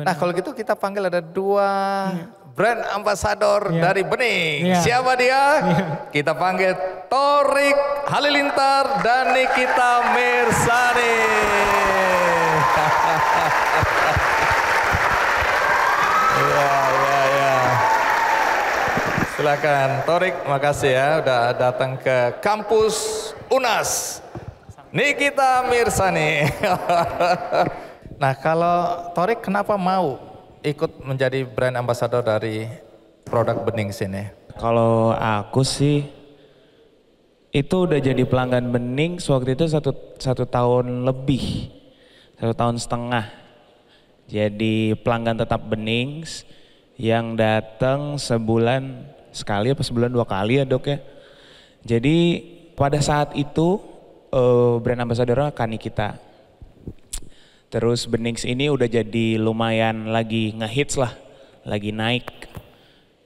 benar. Nah kalau gitu kita panggil ada dua ya. brand ambassador ya. dari Bening. Ya. Siapa dia? Ya. Kita panggil Torik Halilintar dan Nikita Mirzani. ya, ya, Silakan Torik, makasih ya udah datang ke kampus UNAS. Nikita Mirsani Nah kalau Torik kenapa mau ikut menjadi brand ambassador dari produk Bening sini? Kalau aku sih itu udah jadi pelanggan Bening sewaktu itu satu, satu tahun lebih, satu tahun setengah. Jadi pelanggan tetap Bening yang datang sebulan sekali apa sebulan dua kali ya dok ya. Jadi pada saat itu eh, brand ambassador-nya Kani kita Terus Benings ini udah jadi lumayan lagi ngehits lah, lagi naik.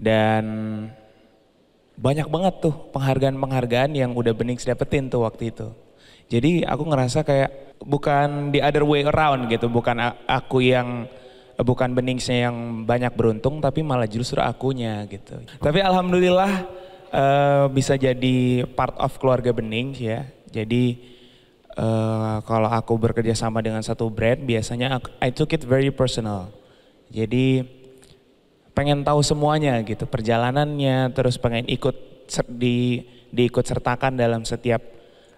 Dan banyak banget tuh penghargaan-penghargaan yang udah Benings dapetin tuh waktu itu. Jadi aku ngerasa kayak bukan the other way around gitu, bukan aku yang bukan Beningsnya yang banyak beruntung tapi malah justru akunya gitu. Tapi alhamdulillah uh, bisa jadi part of keluarga Benings ya. Jadi uh, kalau aku bekerja sama dengan satu brand biasanya aku, I took it very personal. Jadi pengen tahu semuanya gitu perjalanannya terus pengen ikut di diikut sertakan dalam setiap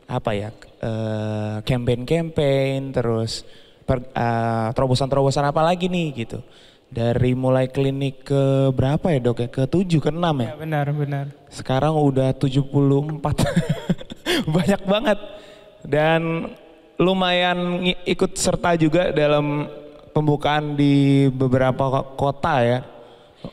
apa ya eh, campaign-campaign uh, terus eh, terobosan-terobosan apa lagi nih gitu. Dari mulai klinik ke berapa ya dok ya? Ke tujuh, ke enam ya? ya benar, benar. Sekarang udah 74. Banyak banget dan lumayan ikut serta juga dalam pembukaan di beberapa kota ya.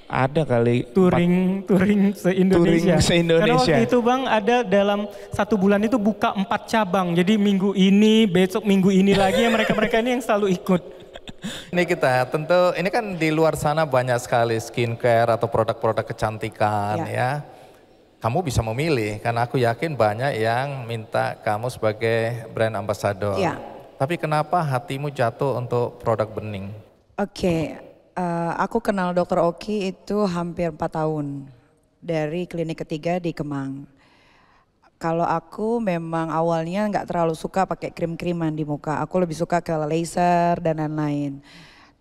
Ada kali. Touring, touring se-Indonesia. Touring se Karena waktu itu Bang ada dalam satu bulan itu buka empat cabang. Jadi minggu ini, besok minggu ini lagi ya mereka-mereka ini yang selalu ikut. Ini kita tentu, ini kan di luar sana banyak sekali skincare atau produk-produk kecantikan ya. ya kamu bisa memilih karena aku yakin banyak yang minta kamu sebagai brand ambassador. Ya. Tapi kenapa hatimu jatuh untuk produk bening? Oke, okay. uh, eh, aku kenal Dokter Oki itu hampir 4 tahun dari klinik ketiga di Kemang. Kalau aku memang awalnya nggak terlalu suka pakai krim-kriman di muka. Aku lebih suka ke laser dan lain-lain.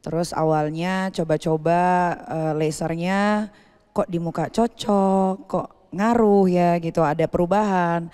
Terus awalnya coba-coba uh, lasernya kok di muka cocok, kok ngaruh ya gitu, ada perubahan.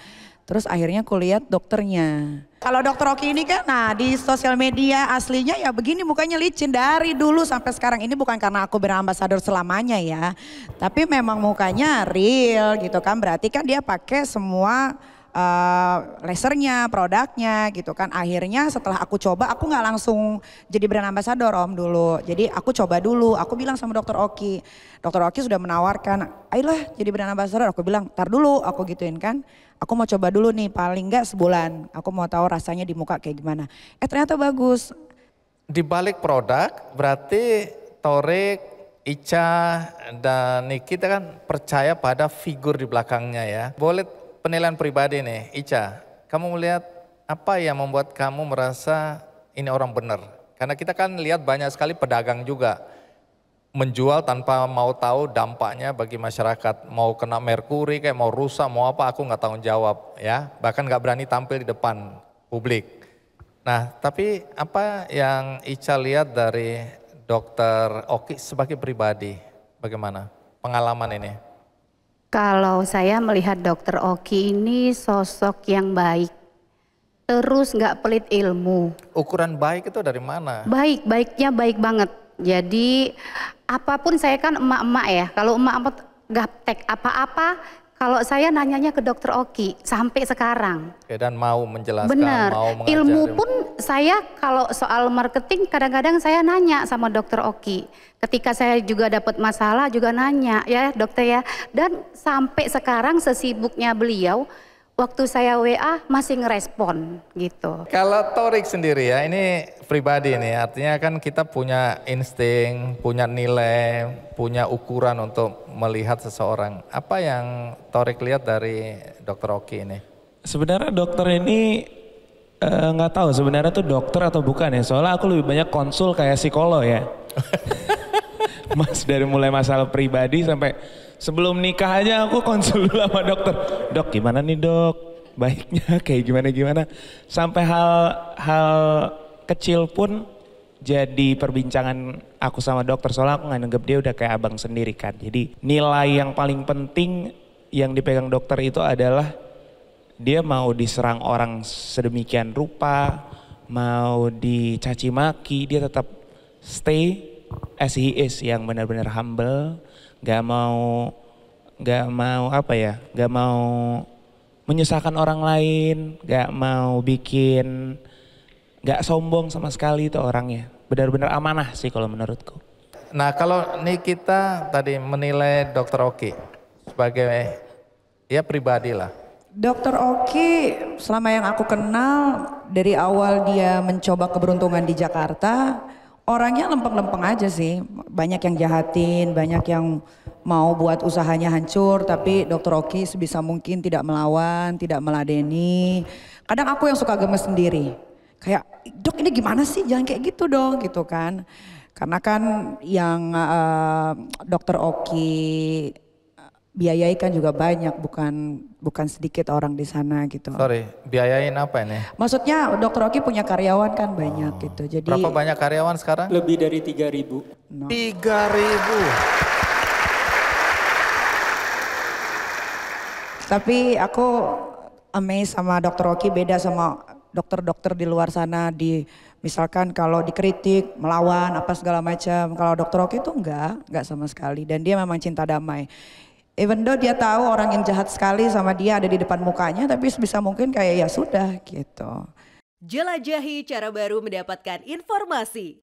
Terus akhirnya aku lihat dokternya. Kalau dokter Oki ini kan, nah di sosial media aslinya ya begini mukanya licin dari dulu sampai sekarang ini bukan karena aku berambasador selamanya ya. Tapi memang mukanya real gitu kan, berarti kan dia pakai semua uh, lasernya, produknya gitu kan. Akhirnya setelah aku coba, aku nggak langsung jadi brand ambassador om dulu. Jadi aku coba dulu, aku bilang sama dokter Oki. Dokter Oki sudah menawarkan, ayolah jadi brand ambassador. Aku bilang, tar dulu aku gituin kan. Aku mau coba dulu nih paling nggak sebulan. Aku mau tahu rasanya di muka kayak gimana. Eh ternyata bagus. Di balik produk berarti Torek Ica dan Nikita kan percaya pada figur di belakangnya ya. Boleh penilaian pribadi nih, Ica. Kamu melihat apa yang membuat kamu merasa ini orang benar? Karena kita kan lihat banyak sekali pedagang juga menjual tanpa mau tahu dampaknya bagi masyarakat. Mau kena merkuri, kayak mau rusak, mau apa, aku nggak tanggung jawab ya. Bahkan nggak berani tampil di depan publik. Nah, tapi apa yang Ica lihat dari dokter Oki sebagai pribadi? Bagaimana pengalaman ini? Kalau saya melihat Dokter Oki ini sosok yang baik, terus nggak pelit ilmu. Ukuran baik itu dari mana? Baik, baiknya baik banget. Jadi apapun saya kan emak-emak ya. Kalau emak-emak gaptek apa-apa, kalau saya nanyanya ke dokter Oki sampai sekarang. Oke, dan mau menjelaskan, Bener. mau mengajar. Ilmu pun saya kalau soal marketing kadang-kadang saya nanya sama dokter Oki. Ketika saya juga dapat masalah juga nanya ya dokter ya. Dan sampai sekarang sesibuknya beliau waktu saya WA masih ngerespon gitu. Kalau Torik sendiri ya, ini pribadi nih, artinya kan kita punya insting, punya nilai, punya ukuran untuk melihat seseorang. Apa yang Torik lihat dari Dokter Oki ini? Sebenarnya dokter ini eh, nggak uh, tahu sebenarnya tuh dokter atau bukan ya. Soalnya aku lebih banyak konsul kayak psikolog ya. Mas dari mulai masalah pribadi sampai Sebelum nikah aja aku konsul dulu sama dokter. Dok gimana nih dok? Baiknya kayak gimana-gimana. Sampai hal-hal kecil pun jadi perbincangan aku sama dokter. Soalnya aku nggak nganggep dia udah kayak abang sendiri kan. Jadi nilai yang paling penting yang dipegang dokter itu adalah dia mau diserang orang sedemikian rupa, mau dicaci maki, dia tetap stay as he is yang benar-benar humble, nggak mau nggak mau apa ya nggak mau menyusahkan orang lain nggak mau bikin nggak sombong sama sekali itu orangnya benar-benar amanah sih kalau menurutku nah kalau kita tadi menilai Dokter Oki sebagai ya pribadi lah Dokter Oki selama yang aku kenal dari awal dia mencoba keberuntungan di Jakarta orangnya lempeng-lempeng aja sih banyak yang jahatin, banyak yang mau buat usahanya hancur, tapi Dokter Oki sebisa mungkin tidak melawan, tidak meladeni. Kadang aku yang suka gemes sendiri. Kayak, dok ini gimana sih? Jangan kayak gitu dong, gitu kan. Karena kan yang uh, Dokter Oki eh, biayai kan juga banyak, bukan bukan sedikit orang di sana gitu. Sorry, biayain apa ini? Maksudnya Dokter Oki punya karyawan kan banyak oh. gitu. Jadi berapa banyak karyawan sekarang? Lebih dari 3000. No. ribu. Tapi aku amazed sama dokter Oki beda sama dokter-dokter di luar sana di misalkan kalau dikritik, melawan apa segala macam. Kalau dokter Oki itu enggak, enggak sama sekali dan dia memang cinta damai. Even though dia tahu orang yang jahat sekali sama dia ada di depan mukanya tapi bisa mungkin kayak ya sudah gitu. Jelajahi cara baru mendapatkan informasi.